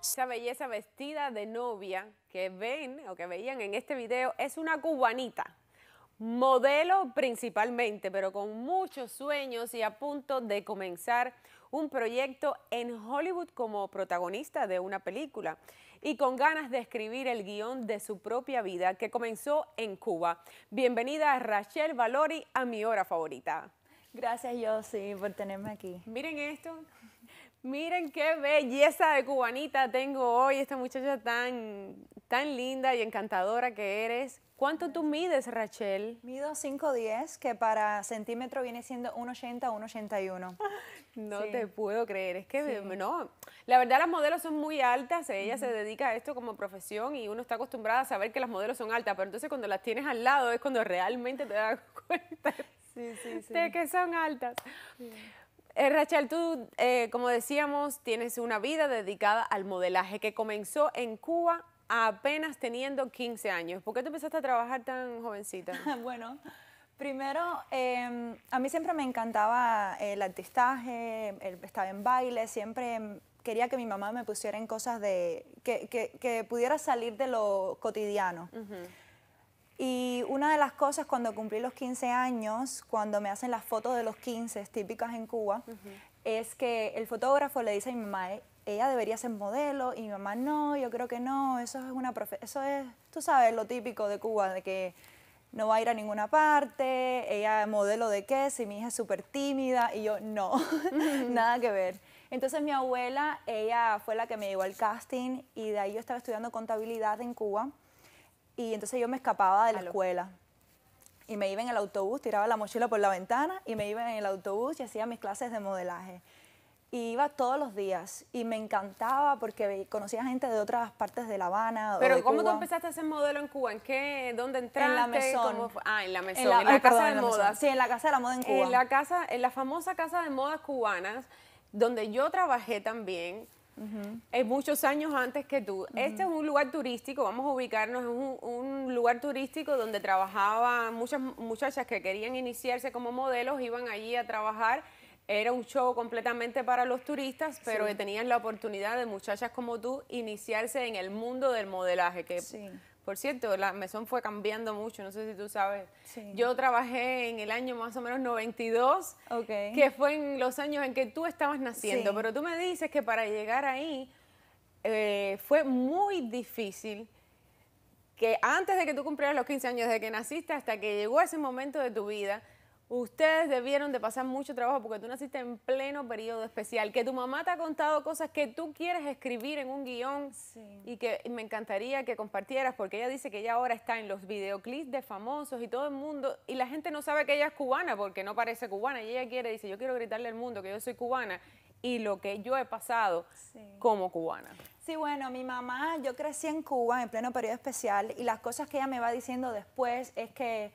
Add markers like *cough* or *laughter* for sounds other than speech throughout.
Esa belleza vestida de novia que ven o que veían en este video es una cubanita modelo principalmente, pero con muchos sueños y a punto de comenzar un proyecto en Hollywood como protagonista de una película y con ganas de escribir el guión de su propia vida que comenzó en Cuba. Bienvenida Rachel Valori a mi hora favorita. Gracias sí por tenerme aquí. Miren esto. Miren qué belleza de cubanita tengo hoy, esta muchacha tan, tan linda y encantadora que eres. ¿Cuánto tú mides, Rachel? Mido 5'10", que para centímetro viene siendo 1'80, 1'81. *laughs* no te puedo creer, es que no. La verdad las modelos son muy altas, ella se dedica a esto como profesión y uno está acostumbrada a saber que las modelos son altas, pero entonces cuando las tienes al lado es cuando realmente te das *laughs* cuenta de que son altas. Eh, Rachel, tú, eh, como decíamos, tienes una vida dedicada al modelaje que comenzó en Cuba apenas teniendo 15 años. ¿Por qué tú empezaste a trabajar tan jovencita? *laughs* bueno, primero, em, a mí siempre me encantaba el artistaje, estaba en baile, siempre quería que mi mamá me pusiera en cosas de que, pudiera salir de lo cotidiano. Y una de las cosas cuando cumplí los 15 años, cuando me hacen las fotos de los 15 típicas en Cuba, es que el fotógrafo le dice a mi mamá, ella debería ser modelo y mi mamá no, yo creo que no, eso es una eso es, tú sabes, lo típico de Cuba, de que no va a ir a ninguna parte, ella modelo de qué, si mi hija es súper tímida y yo no, *laughs* nada que ver. Entonces mi abuela, ella fue la que me llevó al casting y de ahí yo estaba estudiando contabilidad en Cuba y entonces yo me escapaba de la escuela y me iba en el autobús, tiraba la mochila por la ventana y me iba en el autobús y hacía mis clases de modelaje y iba todos los días y me encantaba porque conocía gente de otras partes de La Habana. Pero ¿cómo tú empezaste a ser modelo en Cuba? ¿En qué? ¿Dónde entraste? En la mesón. Ah, en la mesón. En la, casa de moda. Sí, en la casa de la moda en Cuba. En la famosa casa de modas cubanas, donde yo trabajé también. Eh, muchos años antes que tú. Este es un lugar turístico, vamos a ubicarnos, en un, un, lugar turístico donde trabajaban muchas muchachas que querían iniciarse como modelos, iban allí a trabajar era un show completamente para los turistas, pero que tenían la oportunidad de muchachas como tú iniciarse en el mundo del modelaje, que Por cierto, la mesón fue cambiando mucho, no sé si tú sabes. Yo trabajé en el año más o menos 92, que fue en los años en que tú estabas naciendo, pero tú me dices que para llegar ahí eh, fue muy difícil que antes de que tú cumplieras los 15 años, de que naciste hasta que llegó ese momento de tu vida, Ustedes debieron de pasar mucho trabajo porque tú naciste en pleno periodo especial, que tu mamá te ha contado cosas que tú quieres escribir en un guión y que me encantaría que compartieras porque ella dice que ella ahora está en los videoclips de famosos y todo el mundo y la gente no sabe que ella es cubana porque no parece cubana y ella quiere, dice yo quiero gritarle al mundo que yo soy cubana y lo que yo he pasado como cubana. Sí, bueno, mi mamá, yo crecí en Cuba en pleno periodo especial y las cosas que ella me va diciendo después es que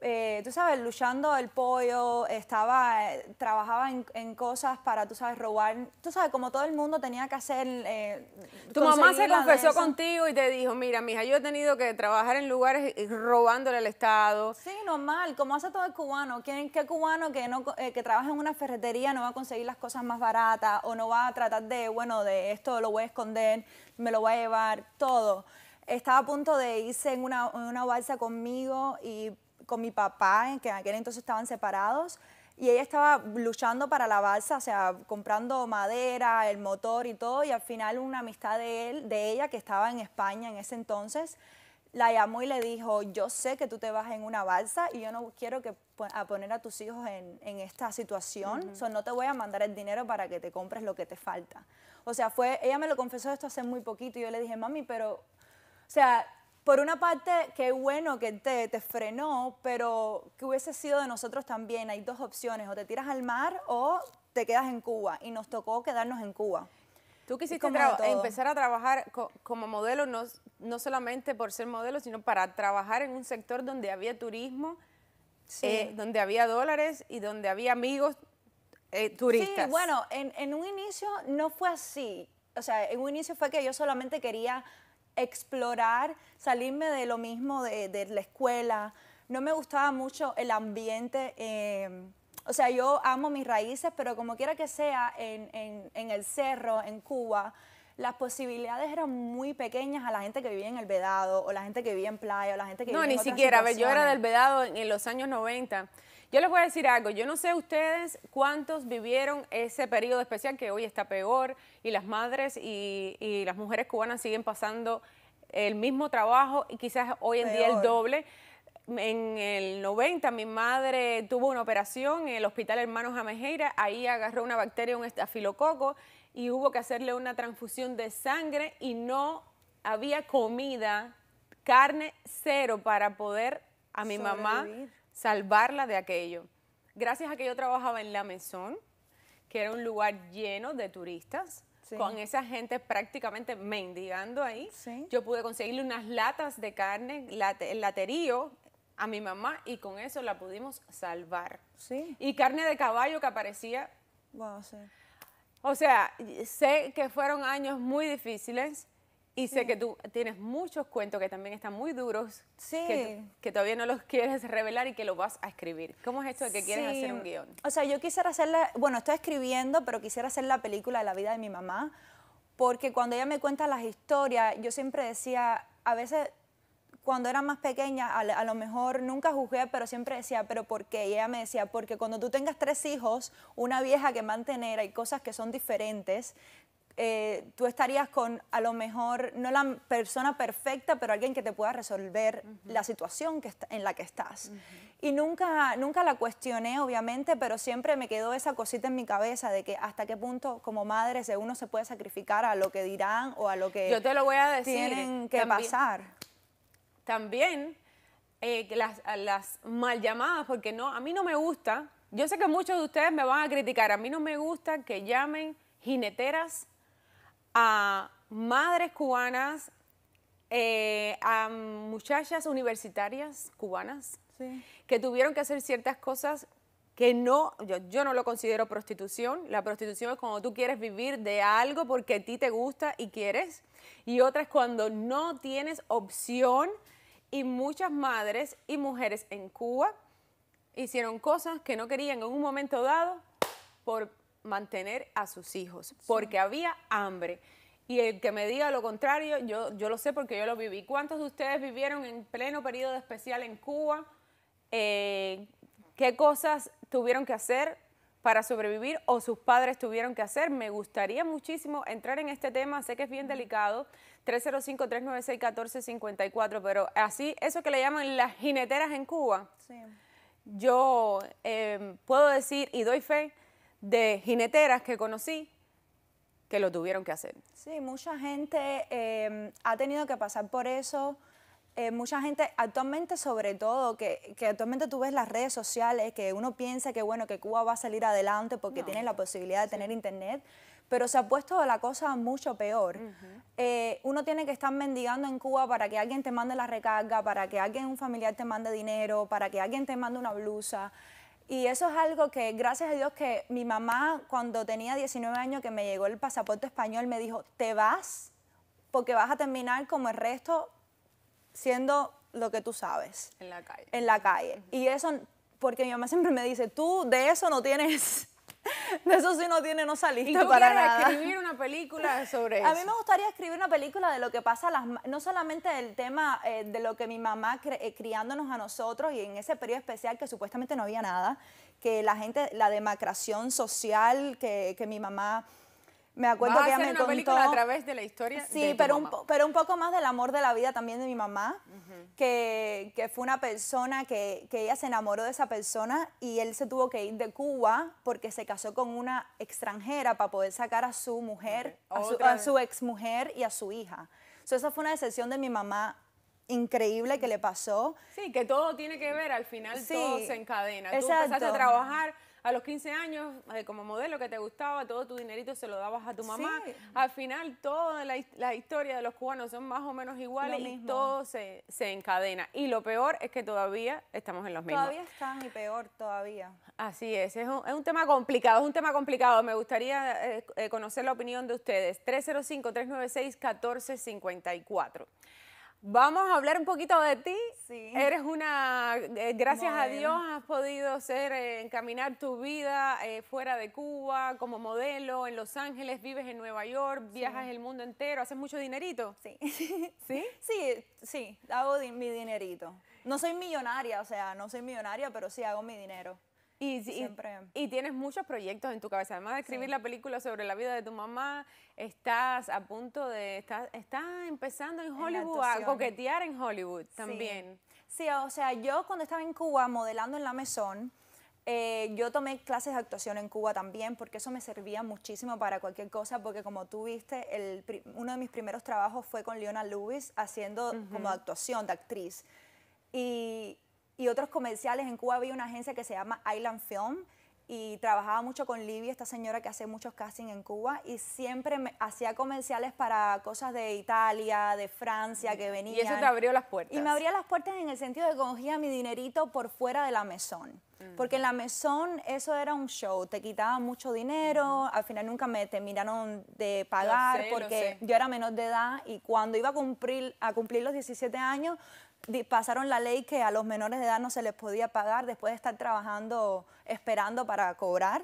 eh, tú sabes, luchando el pollo, estaba, eh, trabajaba en, cosas para, tú sabes, robar, tú sabes, como todo el mundo tenía que hacer... Eh, tu mamá se confesó contigo y te dijo, mira, mija, yo he tenido que trabajar en lugares robándole al Estado. Sí, normal, como hace todo el cubano. ¿Quién, ¿Qué cubano que, no, que trabaja en una ferretería no va a conseguir las cosas más baratas o no va a tratar de, bueno, de esto lo voy a esconder, me lo voy a llevar, todo? Estaba a punto de irse en una, en una balsa conmigo y con mi papá, que en aquel entonces estaban separados, y ella estaba luchando para la balsa, o sea, comprando madera, el motor y todo, y al final una amistad de, él, de ella que estaba en España en ese entonces, la llamó y le dijo, yo sé que tú te vas en una balsa y yo no quiero que a poner a tus hijos en, en esta situación, son sea, no te voy a mandar el dinero para que te compres lo que te falta. O sea, fue, ella me lo confesó esto hace muy poquito y yo le dije, mami, pero, o sea, por una parte, qué bueno que te, te frenó, pero que hubiese sido de nosotros también? Hay dos opciones, o te tiras al mar o te quedas en Cuba. Y nos tocó quedarnos en Cuba. Tú quisiste empezar a trabajar como modelo, no, no solamente por ser modelo, sino para trabajar en un sector donde había turismo, eh, donde había dólares y donde había amigos eh, turistas. Sí, bueno, en, en un inicio no fue así. O sea, en un inicio fue que yo solamente quería explorar, salirme de lo mismo de, de la escuela. No me gustaba mucho el ambiente. Em, o sea, yo amo mis raíces, pero como quiera que sea, en el cerro, en Cuba, las posibilidades eran muy pequeñas a la gente que vivía en el Vedado, o la gente que vivía en playa, o la gente que no, vivía en No, ni siquiera, a ver, yo era del Vedado en, los años 90. Yo les voy a decir algo, yo no sé ustedes cuántos vivieron ese periodo especial que hoy está peor y las madres y, las mujeres cubanas siguen pasando el mismo trabajo y quizás hoy en día el doble. En el 90 mi madre tuvo una operación en el Hospital Hermanos Amejeira, ahí agarró una bacteria, un estafilococo y hubo que hacerle una transfusión de sangre y no había comida, carne cero para poder a mi mamá salvarla de aquello. Gracias a que yo trabajaba en La Mesón, que era un lugar lleno de turistas, con esa gente prácticamente mendigando ahí. Yo pude conseguirle unas latas de carne, el laterío a mi mamá y con eso la pudimos salvar. Sí. Y carne de caballo que aparecía. Wow, sí. O sea, sé que fueron años muy difíciles y sé que tú tienes muchos cuentos que también están muy duros, sí. que, todavía no los *laughs* quieres revelar y que los vas a escribir. ¿Cómo es esto de que quieres hacer un guión? O sea, yo quisiera hacer bueno, estoy escribiendo, pero quisiera hacer la película de la vida de mi mamá, porque cuando ella me cuenta las historias, yo siempre decía, a veces cuando era más pequeña, a, lo mejor nunca juzgué, pero siempre decía, pero ¿por qué? Y ella me decía, porque cuando tú tengas tres hijos, una vieja que mantener, hay cosas que son diferentes. Eh, tú estarías con a lo mejor no la persona perfecta, pero alguien que te pueda resolver la situación que está, en la que estás. Y nunca, nunca la cuestioné, obviamente, pero siempre me quedó esa cosita en mi cabeza de que hasta qué punto como madre uno se puede sacrificar a lo que dirán o a lo que Yo te lo voy a decir, tienen que pasar también eh, las, mal llamadas, porque no, a mí no me gusta, yo sé que muchos de ustedes me van a criticar, a mí no me gusta que llamen jineteras a madres cubanas, eh, a muchachas universitarias cubanas, que tuvieron que hacer ciertas cosas que no, yo, yo, no lo considero prostitución. La prostitución es cuando tú quieres vivir de algo porque a ti te gusta y quieres. Y otra es cuando no tienes opción y muchas madres y mujeres en Cuba hicieron cosas que no querían en un momento dado por mantener a sus hijos, porque había hambre. Y el que me diga lo contrario, yo, yo lo sé porque yo lo viví. ¿Cuántos de ustedes vivieron en pleno periodo especial en Cuba? Eh, ¿Qué cosas tuvieron que hacer para sobrevivir o sus padres tuvieron que hacer. Me gustaría muchísimo entrar en este tema, sé que es bien delicado, 305-396-1454, pero así, eso que le llaman las jineteras en Cuba, sí. yo em, puedo decir y doy fe de jineteras que conocí que lo tuvieron que hacer. Sí, mucha gente em, ha tenido que pasar por eso eh, mucha gente actualmente sobre todo, que, actualmente tú ves las redes sociales, que uno piensa que bueno, que Cuba va a salir adelante porque tiene la posibilidad de tener internet, pero se ha puesto la cosa mucho peor. Eh, uno tiene que estar mendigando en Cuba para que alguien te mande la recarga, para que alguien, un familiar te mande dinero, para que alguien te mande una blusa. Y eso es algo que, gracias a Dios, que mi mamá, cuando tenía 19 años, que me llegó el pasaporte español, me dijo, te vas porque vas a terminar como el resto siendo lo que tú sabes. En la calle. En la calle. Y eso, porque mi mamá siempre me dice, tú de eso no tienes, *laughs* de eso sí no tienes, no saliste ¿Y tú para escribir una película *laughs* sobre eso? A mí me gustaría escribir una película de lo que pasa, no solamente del tema eh, de lo que mi mamá eh, criándonos a nosotros y en ese periodo especial que supuestamente no había nada, que la gente, la demacración social que, que mi mamá me acuerdo que a me contó, a través de la historia. Sí, pero, Un, pero un poco más del amor de la vida también de mi mamá, que, fue una persona que, ella se enamoró de esa persona y él se tuvo que ir de Cuba porque se casó con una extranjera para poder sacar a su mujer, a, su, a ex y a su hija. So, esa fue una decepción de mi mamá increíble que le pasó. Sí, que todo tiene que ver, al final todo se encadena. Tú a trabajar a los 15 años, eh, como modelo que te gustaba, todo tu dinerito se lo dabas a tu mamá. Al final, toda la, la, historia de los cubanos son más o menos iguales y todo se, encadena. Y lo peor es que todavía estamos en los mismos. Todavía están y peor todavía. Así es, es un, tema complicado, es un tema complicado. Me gustaría eh, eh, conocer la opinión de ustedes. 305-396-1454. Vamos a hablar un poquito de ti. Sí. Eres una, eh, gracias a Dios, has podido ser, eh, encaminar tu vida eh, fuera de Cuba como modelo en Los Ángeles, vives en Nueva York, viajas el mundo entero, haces mucho dinerito. Sí. *laughs* ¿Sí? Sí, sí, hago mi dinerito. No soy millonaria, o sea, no soy millonaria, pero sí hago mi dinero. Y, y, tienes muchos proyectos en tu cabeza, además de escribir la película sobre la vida de tu mamá, estás a punto de, estás, está empezando en Hollywood, a coquetear en Hollywood también. Sí. o sea, yo cuando estaba en Cuba modelando en la mesón, eh, yo tomé clases de actuación en Cuba también porque eso me servía muchísimo para cualquier cosa porque como tú viste, el, uno de mis primeros trabajos fue con Leona Lewis haciendo como actuación de actriz. Y, y otros comerciales. En Cuba había una agencia que se llama Island Film y trabajaba mucho con Libia esta señora que hace muchos casting en Cuba, y siempre hacía comerciales para cosas de Italia, de Francia, que venían. Y eso te abrió las puertas. Y me abría las puertas en el sentido de que cogía mi dinerito por fuera de la mesón. Mm. Porque en la mesón eso era un show, te quitaba mucho dinero, al final nunca me terminaron de pagar porque yo era menor de edad y cuando iba a cumplir, a cumplir los 17 años pasaron la ley que a los menores de edad no se les podía pagar después de estar trabajando, esperando para cobrar.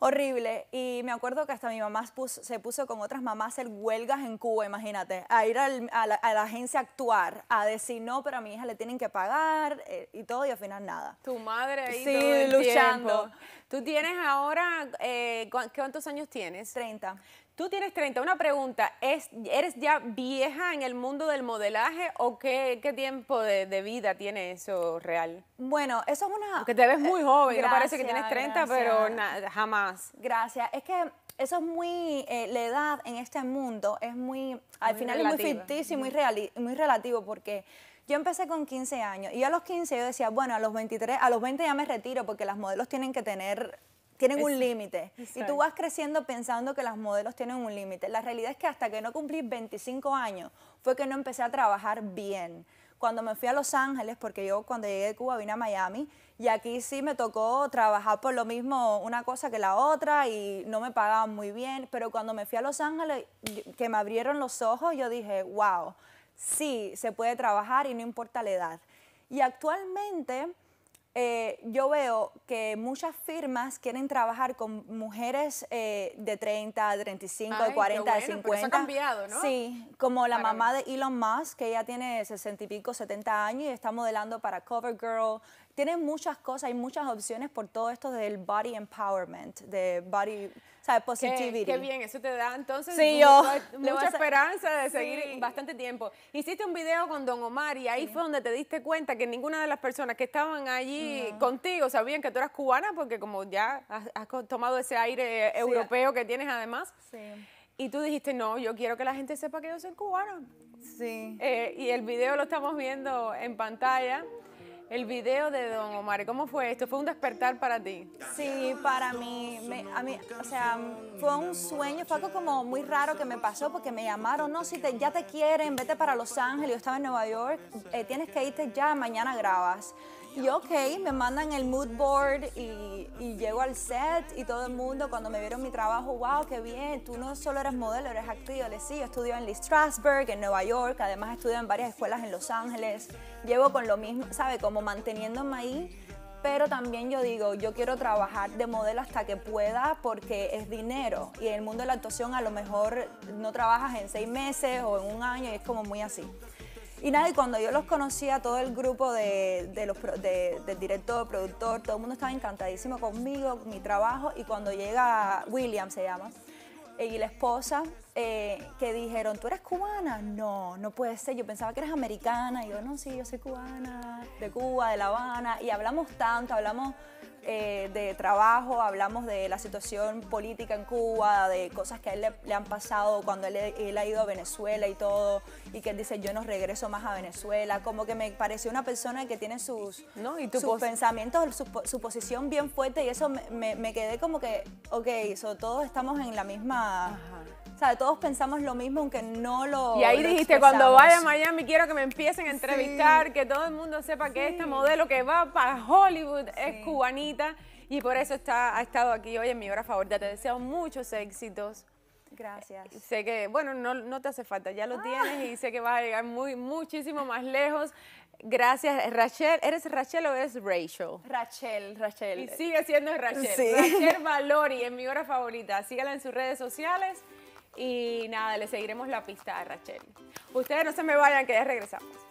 Horrible. Y me acuerdo que hasta mi mamá se puso con otras mamás a huelgas en Cuba, imagínate, a ir a, la, agencia a actuar, a decir no, pero a mi hija le tienen que pagar eh, y todo, y al final nada. Tu madre ahí sí, luchando. Tú tienes ahora, eh, ¿cuántos años tienes? 30. Tú tienes 30. Una pregunta, ¿eres ya vieja en el mundo del modelaje o qué, tiempo de, vida tiene eso real? Bueno, eso es una... Que te ves muy eh, joven, no parece que tienes 30, pero jamás. Gracias, es que eso es muy, eh, la edad en este mundo es muy, al final es muy ficticio y muy, muy relativo porque yo empecé con 15 años y a los 15 yo decía, bueno, a los 23, a los 20 ya me retiro porque las modelos tienen que tener tienen un límite. Y tú vas creciendo pensando que las modelos tienen un límite. La realidad es que hasta que no cumplí 25 años fue que no empecé a trabajar bien. Cuando me fui a Los Ángeles, porque yo cuando llegué de Cuba vine a Miami, y aquí sí me tocó trabajar por lo mismo una cosa que la otra y no me pagaban muy bien, pero cuando me fui a Los Ángeles, que me abrieron los ojos, yo dije, wow, sí, se puede trabajar y no importa la edad. Y actualmente eh, yo veo que muchas firmas quieren trabajar con mujeres eh, de 30, 35, Ay, de 40, bueno, de 50. Eso ha cambiado, ¿no? Sí, como la mamá de Elon Musk, que ella tiene 60 y pico, 70 años y está modelando para CoverGirl, tienen muchas cosas, hay muchas opciones por todo esto del body empowerment, de body, ¿sabes? Positivity. Qué, bien, eso te da entonces mucha esperanza de seguir bastante tiempo. Hiciste un video con Don Omar y ahí fue donde te diste cuenta que ninguna de las personas que estaban allí contigo sabían que tú eras cubana porque como ya has, tomado ese aire europeo que tienes además. Sí. Y tú dijiste, no, yo quiero que la gente sepa que yo soy cubana. Sí. Eh, y el video lo estamos viendo en pantalla. El video de Don Omar, ¿cómo fue esto? ¿Fue un despertar para ti? Sí, para mí, a mí, o sea, fue un sueño, fue algo como muy raro que me pasó porque me llamaron, no, si ya te quieren, vete para Los Ángeles, yo estaba en Nueva York, eh, tienes que irte ya, mañana grabas. Y ok, me mandan el mood board y, llego al set y todo el mundo cuando me vieron mi trabajo, wow, qué bien, tú no solo eres modelo, eres actriz. Yo le sí, yo estudio en Lee Strasberg, en Nueva York, además estudio en varias escuelas en Los Ángeles. Llevo con lo mismo, ¿sabe? Como manteniéndome ahí pero también yo digo, yo quiero trabajar de modelo hasta que pueda porque es dinero y en el mundo de la actuación a lo mejor no trabajas en seis meses o en un año y es como muy así. Y nada, y cuando yo los conocía, todo el grupo de, de los, de, del director, productor, todo el mundo estaba encantadísimo conmigo, con mi trabajo. Y cuando llega William, se llama, eh, y la esposa, eh, que dijeron, ¿tú eres cubana? No, no puede ser, yo pensaba que eres americana. Y yo, no, sí, yo soy cubana, de Cuba, de La Habana. Y hablamos tanto, hablamos eh, de trabajo, hablamos de la situación política en Cuba, de cosas que a él le, han pasado cuando él, ha ido a Venezuela y todo, y que él dice yo no regreso más a Venezuela, como que me pareció una persona que tiene sus, ¿y pensamientos, su, su, posición bien fuerte y eso me, me, quedé como que, ok, so, todos estamos en la misma... O sea, todos pensamos lo mismo, aunque no lo. Y ahí dijiste, cuando vaya a Miami, quiero que me empiecen a entrevistar, que todo el mundo sepa que esta modelo que va para Hollywood es cubanita. Y por eso está, ha estado aquí hoy en mi hora favorita. Te deseo muchos éxitos. Gracias. Eh, sé que, bueno, no, no, te hace falta, ya lo ah. tienes y sé que vas a llegar muy, muchísimo más lejos. Gracias, Rachel. ¿Eres Rachel o eres Rachel? Rachel, Rachel. Y sigue siendo Rachel. Sí. Rachel *laughs* Valori, en mi hora favorita. Sígala en sus redes sociales. Y nada, le seguiremos la pista a Rachel. Ustedes no se me vayan, que ya regresamos.